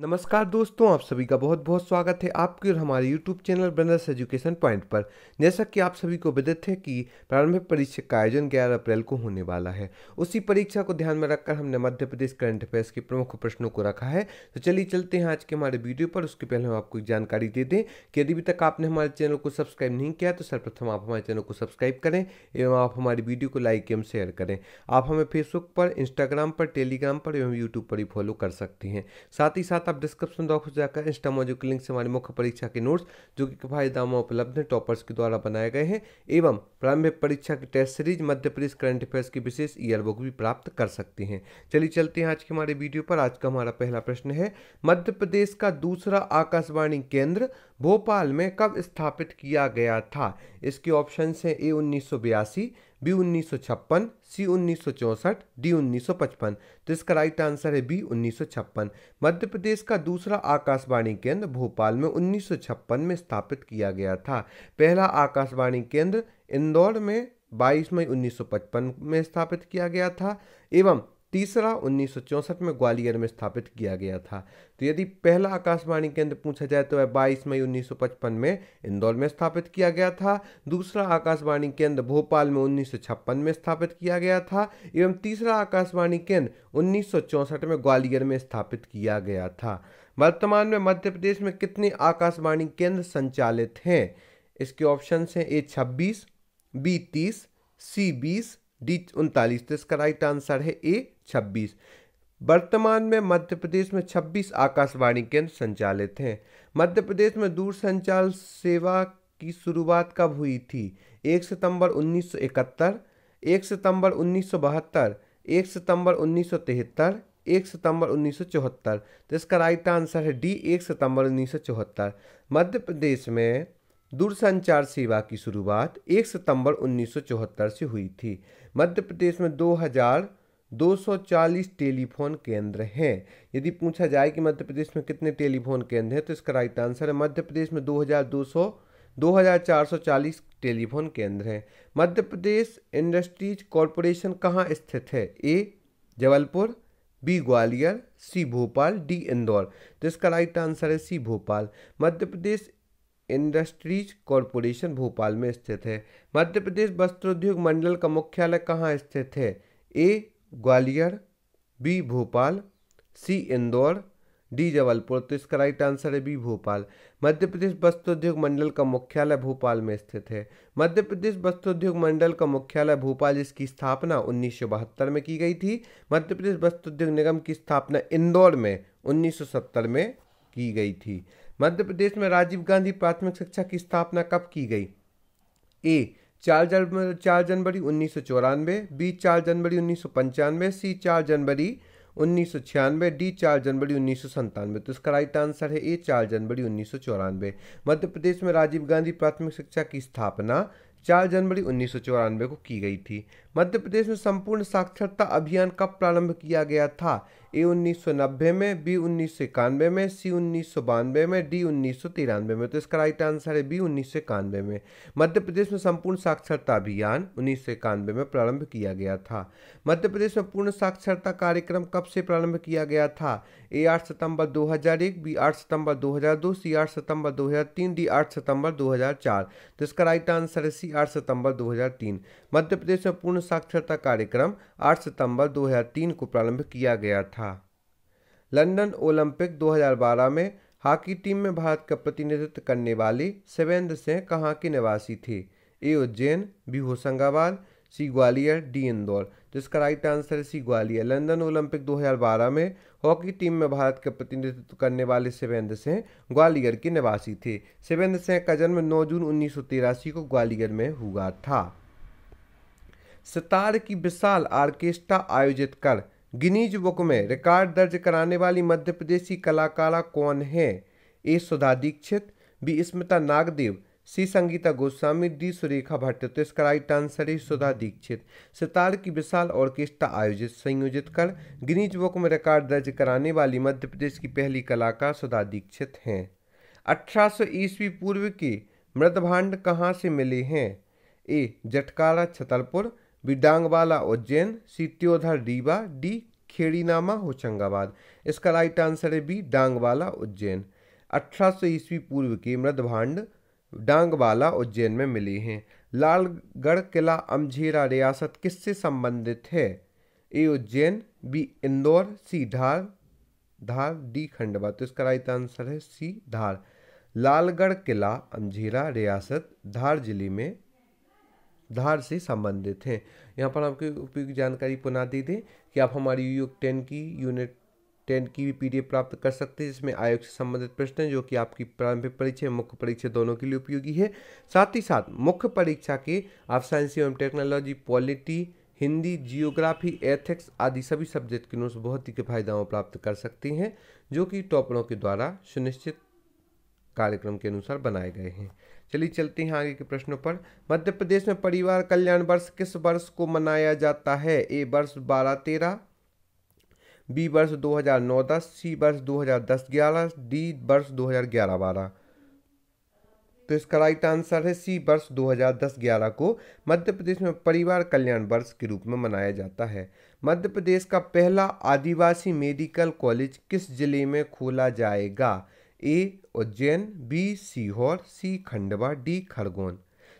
नमस्कार दोस्तों आप सभी का बहुत बहुत स्वागत है आपके और हमारे YouTube channel brothers education point पर जैसा कि आप सभी को विदित है कि प्रारंभिक परीक्षा का आयोजन 11 अप्रैल को होने वाला है उसी परीक्षा को ध्यान में रखकर हमने मध्य प्रदेश करंट अफेयर्स के प्रमुख प्रश्नों को रखा है तो चलिए चलते हैं आज के हमारे वीडियो पर उसके पहले हम आपको जानकारी दे दें कि यदि अभी तक आपने हमारे चैनल को सब्सक्राइब नहीं किया तो सर्वप्रथम आप हमारे चैनल को सब्सक्राइब करें एवं आप हमारी वीडियो को लाइक एवं शेयर करें आप हमें फेसबुक पर इंस्टाग्राम पर टेलीग्राम पर एवं यूट्यूब पर भी फॉलो कर सकते हैं साथ ही साथ साथ आप डिस्क्रिप्शन बॉक्स में जाकर इंस्टा मॉड्यूल के लिंक से हमारी मुख्य परीक्षा के नोट्स जो कि किफायती दामों उपलब्ध हैं टॉपर्स के द्वारा बनाए गए हैं एवं प्रारंभिक परीक्षा की test series Madhya Pradesh current affairs की विशेष ईयर बुक भी प्राप्त कर सकते हैं चलिए चलते हैं आज के हमारे वीडियो पर आज का हमारा पहला प्रश्न है मध्य प्रदेश का दूसरा आकाशवाणी केंद्र भोपाल में कब स्थापित किया गया था इसके ऑप्शन है ए उन्नीस बी उन्नीस सौ छप्पन सी उन्नीस सौ चौंसठ डी उन्नीस सौ पचपन तो इसका राइट आंसर है बी उन्नीस सौ छप्पन मध्य प्रदेश का दूसरा आकाशवाणी केंद्र भोपाल में उन्नीस सौ छप्पन में स्थापित किया गया था पहला आकाशवाणी केंद्र इंदौर में 22 मई 1955 में स्थापित किया गया था एवं तीसरा उन्नीस में ग्वालियर में स्थापित किया गया था तो यदि पहला आकाशवाणी केंद्र पूछा जाए तो वह 22 मई 1955 में इंदौर में स्थापित किया गया था दूसरा आकाशवाणी केंद्र भोपाल में उन्नीस में स्थापित किया गया था एवं तीसरा आकाशवाणी केंद्र उन्नीस में ग्वालियर में स्थापित किया गया था वर्तमान में मध्य प्रदेश में कितने आकाशवाणी केंद्र संचालित हैं इसके ऑप्शन हैं ए छब्बीस बी तीस सी बीस डी उनतालीस तो इसका राइट आंसर है ए छब्बीस वर्तमान में मध्य प्रदेश में 26 आकाशवाणी केंद्र संचालित हैं मध्य प्रदेश में दूरसंचार सेवा की शुरुआत कब हुई थी 1 सितंबर 1971, 1 सितंबर 1972, 1 सितंबर 1973, 1 सितंबर 1974 तो इसका राइट आंसर है डी 1 सितंबर 1974 मध्य प्रदेश में दूरसंचार सेवा की शुरुआत 1 सितंबर 1974 से हुई थी मध्य प्रदेश में 2000 240 टेलीफोन केंद्र हैं यदि पूछा जाए कि मध्य प्रदेश में कितने टेलीफोन केंद्र हैं तो इसका राइट आंसर है मध्य प्रदेश में 2200 2440 टेलीफोन केंद्र हैं मध्य प्रदेश इंडस्ट्रीज कॉरपोरेशन कहाँ स्थित है A Jabalpur B Gwalior C Bhopal D Indore तो इसका राइट आंसर है C Bhopal Madhya Pradesh industries corporation Bhopal में स्थित है मध्य प्रदेश वस्त्रोद्योग मंडल का मुख्यालय कहाँ स्थित है A Gwalior B Bhopal C Indore D Jabalpur तो इसका राइट आंसर है बी भोपाल मध्य प्रदेश वस्त्रोद्योग मंडल का मुख्यालय भोपाल में स्थित है मध्य प्रदेश वस्त्रोद्योग मंडल का मुख्यालय भोपाल जिसकी स्थापना उन्नीस में की गई थी मध्य प्रदेश वस्त्रोद्योग निगम की स्थापना इंदौर में 1970 में की गई थी मध्य प्रदेश में राजीव गांधी प्राथमिक शिक्षा की स्थापना कब की गई ए चार जन चार जनवरी उन्नीस सौ चौरानवे बी चार जनवरी उन्नीस सौ पंचानवे सी चार जनवरी उन्नीस सौ छियानवे डी चार जनवरी उन्नीस सौ संतानवे तो इसका राइट आंसर है ए चार जनवरी उन्नीस सौ चौरानवे मध्य प्रदेश में राजीव गांधी प्राथमिक शिक्षा की स्थापना चार जनवरी उन्नीस सौ चौरानवे को की गई थी मध्य प्रदेश में संपूर्ण साक्षरता अभियान कब प्रारंभ किया गया था ए उन्नीस में बी उन्नीस में सी उन्नीस में डी उन्नीस में तो इसका राइट आंसर है बी उन्नीस में मध्य प्रदेश में संपूर्ण साक्षरता अभियान उन्नीस में प्रारंभ किया गया था मध्य प्रदेश में पूर्ण साक्षरता कार्यक्रम कब से प्रारंभ किया गया था ए आठ सितंबर 2001 बी आठ सितंबर 2002 सी आठ सितंबर 2003 डी आठ सितंबर 2004 तो इसका राइट आंसर है सी आठ सितंबर 2003 मध्य प्रदेश में पूर्ण साक्षरता कार्यक्रम 8 सितंबर 2003 को प्रारंभ किया गया था लंदन ओलंपिक 2012 में हॉकी टीम में भारत का प्रतिनिधित्व करने वाली शिवेंद्र सिंह कहाँ की निवासी थी A Ujjain B Hoshangabad C Gwalior D Indore जिसका राइट आंसर है सी ग्वालियर लंदन ओलंपिक 2012 में हॉकी टीम में भारत का प्रतिनिधित्व करने वाले शिवेंद्र सिंह ग्वालियर के निवासी थे शिवेंद्र सिंह का जन्म 9 जून उन्नीस को ग्वालियर में हुआ था सितार की विशाल आर्केस्ट्रा आयोजित कर गिनीज बुक में रिकॉर्ड दर्ज कराने वाली मध्य प्रदेशी कलाकारा कौन है A Sudha Dixit B Smita Nagdev C Sangeeta Goswami D Surekha Bhatt तो इसका राइट आंसर है सुधा दीक्षित सितार की विशाल ऑर्केस्ट्रा आयोजित संयोजित कर गिनीज बुक में रिकॉर्ड दर्ज कराने वाली मध्य प्रदेश की पहली कलाकार सुधा दीक्षित हैं अठारह ईस्वी पूर्व के मृदभांड कहाँ से मिले हैं ए जटकारा छतरपुर बिडांगवाला उज्जैन त्योधर रीवा डी खेड़ीनामा होशंगाबाद इसका राइट आंसर है बी डांगवाला उज्जैन अठारह सौ ईस्वी पूर्व के मृदभांड डांगवाला उज्जैन में मिले हैं लालगढ़ किला अमझेरा रियासत किससे संबंधित है A Ujjain B Indore C Dhar Dhar D Khandwa तो इसका राइट आंसर है सी धार लालगढ़ किला अमझेरा रियासत धार जिले में धार से संबंधित हैं यहाँ पर आपकी उपयुक्त जानकारी पुनः दे दें कि आप हमारी यू टेन की यूनिट टेन की भी पीडीएफ प्राप्त कर सकते हैं जिसमें आयोग से संबंधित प्रश्न जो कि आपकी प्रारंभिक परीक्षा मुख्य परीक्षा दोनों के लिए उपयोगी है साथ ही साथ मुख्य परीक्षा के आप साइंस एवं technology polity Hindi geography ethics आदि सभी सब्जेक्ट के नोट्स बहुत ही किफायदाओं प्राप्त कर सकते हैं जो कि टॉपरों के द्वारा सुनिश्चित कार्यक्रम के अनुसार बनाए गए हैं चलिए चलते हैं आगे के प्रश्नों पर मध्य प्रदेश में परिवार कल्याण वर्ष किस वर्ष को मनाया जाता है ए वर्ष बारह तेरह बी वर्ष 2009-10 सी वर्ष 2010-11 डी वर्ष 2011-12 तो इसका राइट आंसर है सी वर्ष 2010-11 को मध्य प्रदेश में परिवार कल्याण वर्ष के रूप में मनाया जाता है मध्य प्रदेश का पहला आदिवासी मेडिकल कॉलेज किस जिले में खोला जाएगा A Ujjain B Sehore C Khandwa D Khargone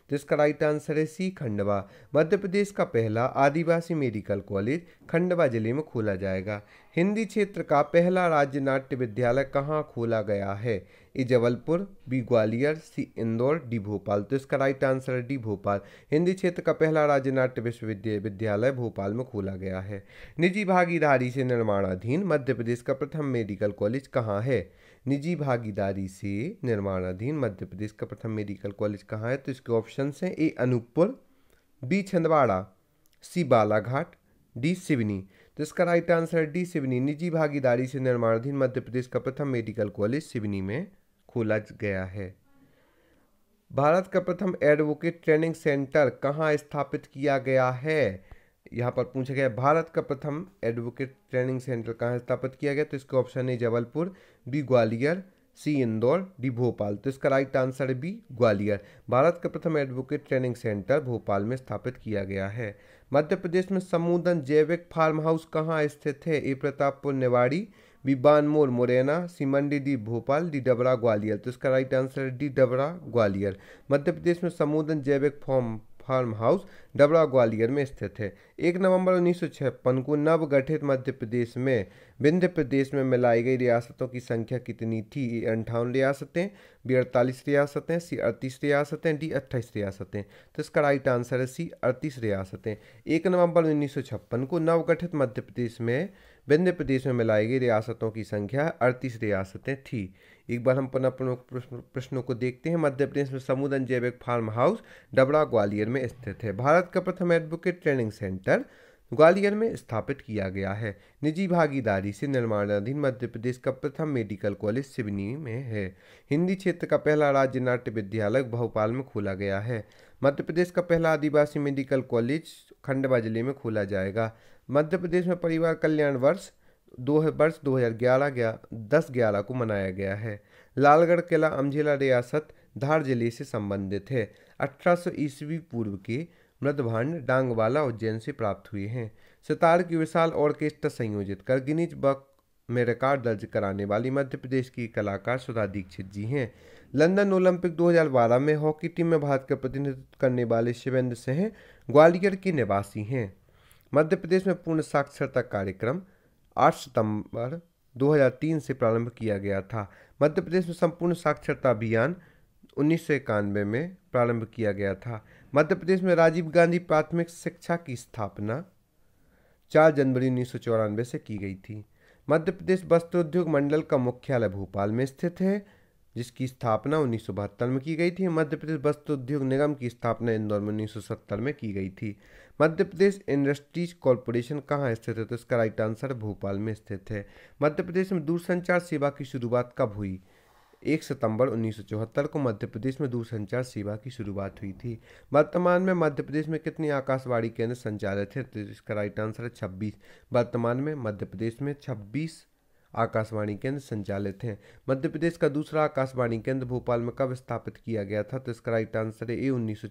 तो इसका राइट आंसर है सी खंडवा मध्य प्रदेश का पहला आदिवासी मेडिकल कॉलेज खंडवा जिले में खोला जाएगा हिंदी क्षेत्र का पहला राज्य नाट्य विद्यालय कहाँ खोला गया है A Jabalpur B Gwalior C Indore D Bhopal तो इसका राइट आंसर है डी भोपाल हिंदी क्षेत्र का पहला राज्य नाट्य विश्वविद्यालय भोपाल में खोला गया है निजी भागीदारी से निर्माणाधीन मध्य प्रदेश का प्रथम मेडिकल कॉलेज कहाँ है निजी भागीदारी से निर्माणाधीन मध्य प्रदेश का प्रथम मेडिकल कॉलेज कहाँ है तो इसके ऑप्शन हैं A Anuppur B Chhindwara C Balaghat D Seoni तो इसका राइट आंसर है डी सिवनी निजी भागीदारी से निर्माणाधीन मध्य प्रदेश का प्रथम मेडिकल कॉलेज सिवनी में खोला गया है भारत का प्रथम एडवोकेट ट्रेनिंग सेंटर कहाँ स्थापित किया गया है यहाँ पर पूछा गया भारत का प्रथम एडवोकेट ट्रेनिंग सेंटर कहाँ स्थापित किया गया तो इसका ऑप्शन है Jabalpur B Gwalior C Indore D Bhopal तो इसका राइट आंसर है बी ग्वालियर भारत का प्रथम एडवोकेट ट्रेनिंग सेंटर भोपाल में स्थापित किया गया है मध्य प्रदेश में समूदन जैविक फार्म हाउस कहाँ स्थित है A Pratappur Newari B Banmore Morena C Mandi D Bhopal D Dabra Gwalior तो इसका राइट आंसर है डी डबरा ग्वालियर मध्य प्रदेश में समूदन जैविक form farm house Dabra Gwalior में स्थित है एक नवंबर छप्पन को नवगठित मध्य प्रदेश में विंध्य प्रदेश में मिलाई गई रियासतों की संख्या कितनी थी ए अंठावन रियासतें बी अड़तालीस रियासतें सी अड़तीस रियासतें डी अट्ठाईस रियासतें तो इसका राइट आंसर है सी अड़तीस रियासतें एक नवंबर छप्पन को नवगठित मध्य प्रदेश में विंध्य प्रदेश में मिलाई गई रियासतों की संख्या अड़तीस रियासतें थी एक बार हम पुनः प्रमुख प्रश्नों को देखते हैं मध्य प्रदेश में समुदन जैविक फार्म हाउस डबरा ग्वालियर में स्थित है भारत का प्रथम एडवोकेट ट्रेनिंग सेंटर ग्वालियर में स्थापित किया गया है निजी भागीदारी से निर्माणाधीन मध्य प्रदेश का प्रथम मेडिकल कॉलेज सिवनी में है हिंदी क्षेत्र का पहला राज्य नाट्य विद्यालय भोपाल में खोला गया है मध्य प्रदेश का पहला आदिवासी मेडिकल कॉलेज खंडवा जिले में खोला जाएगा मध्य प्रदेश में परिवार कल्याण वर्ष दो वर्ष ग्यारह गया दस ग्यारह को मनाया गया है लालगढ़ किला अमझेला रियासत धार जिले से संबंधित है सौ ईस्वी पूर्व के मृदभांड डांगवाला उज्जैन से प्राप्त हुए हैं सितार की विशाल ऑर्केस्ट्रा संयोजित कर गिनीज बक में रिकॉर्ड दर्ज कराने वाली मध्य प्रदेश की कलाकार सुधा दीक्षित जी हैं लंदन ओलंपिक 2012 में हॉकी टीम में भारत का प्रतिनिधित्व करने वाले शिवेंद्र सिंह ग्वालियर के निवासी हैं मध्य प्रदेश में पूर्ण साक्षरता कार्यक्रम 8 सितंबर 2003 से प्रारंभ किया गया था मध्य प्रदेश में संपूर्ण साक्षरता अभियान उन्नीस में प्रारंभ किया गया था मध्य प्रदेश में राजीव गांधी प्राथमिक शिक्षा की स्थापना 4 जनवरी उन्नीस से की गई थी मध्य प्रदेश वस्त्र उद्योग मंडल का मुख्यालय भोपाल में स्थित है जिसकी स्थापना उन्नीस में की गई थी मध्य प्रदेश वस्त्र उद्योग निगम की स्थापना इंदौर में उन्नीस में की गई थी मध्य प्रदेश इंडस्ट्रीज कॉरपोरेशन कहाँ स्थित है तो इसका राइट आंसर भोपाल में स्थित है मध्य प्रदेश में दूरसंचार सेवा की शुरुआत कब हुई एक सितंबर उन्नीस को मध्य प्रदेश में दूरसंचार सेवा की शुरुआत हुई थी वर्तमान में मध्य प्रदेश में कितने आकाशवाणी केंद्र संचालित है तो इसका राइट आंसर है छब्बीस वर्तमान में मध्य प्रदेश में छब्बीस आकाशवाणी केंद्र संचालित हैं मध्य प्रदेश का दूसरा आकाशवाणी केंद्र भोपाल में कब स्थापित किया गया था तो इसका राइट आंसर है ए उन्नीस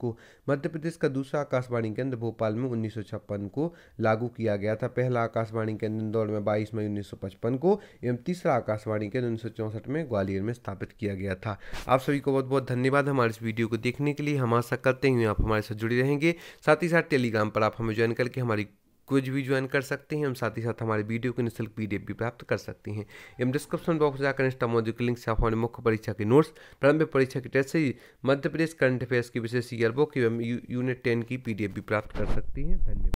को मध्य प्रदेश का दूसरा आकाशवाणी केंद्र भोपाल में उन्नीस को लागू किया गया था पहला आकाशवाणी केंद्र इंदौर में बाईस मई उन्नीस को एवं तीसरा आकाशवाणी केंद्र उन्नीस में ग्वालियर में स्थापित किया गया था आप सभी को बहुत बहुत धन्यवाद हमारे इस वीडियो को देखने के लिए हम आशा करते हैं आप हमारे साथ जुड़े रहेंगे साथ ही साथ टेलीग्राम पर आप हमें ज्वाइन करके हमारी क्विज भी ज्वाइन कर सकते हैं एवं साथ ही साथ हमारे वीडियो के निःशुल्क पी भी प्राप्त कर सकते हैं एवं डिस्क्रिप्शन बॉक्स जाकर इंस्टा मौजूद के लिंक से आप हमारे मुख्य परीक्षा के नोट्स प्रारंभिक परीक्षा की टेस्ट ही मध्य प्रदेश करंट अफेयर्स की विशेष ईयरबुक एवं यूनिट टेन की पी भी प्राप्त कर सकती हैं धन्यवाद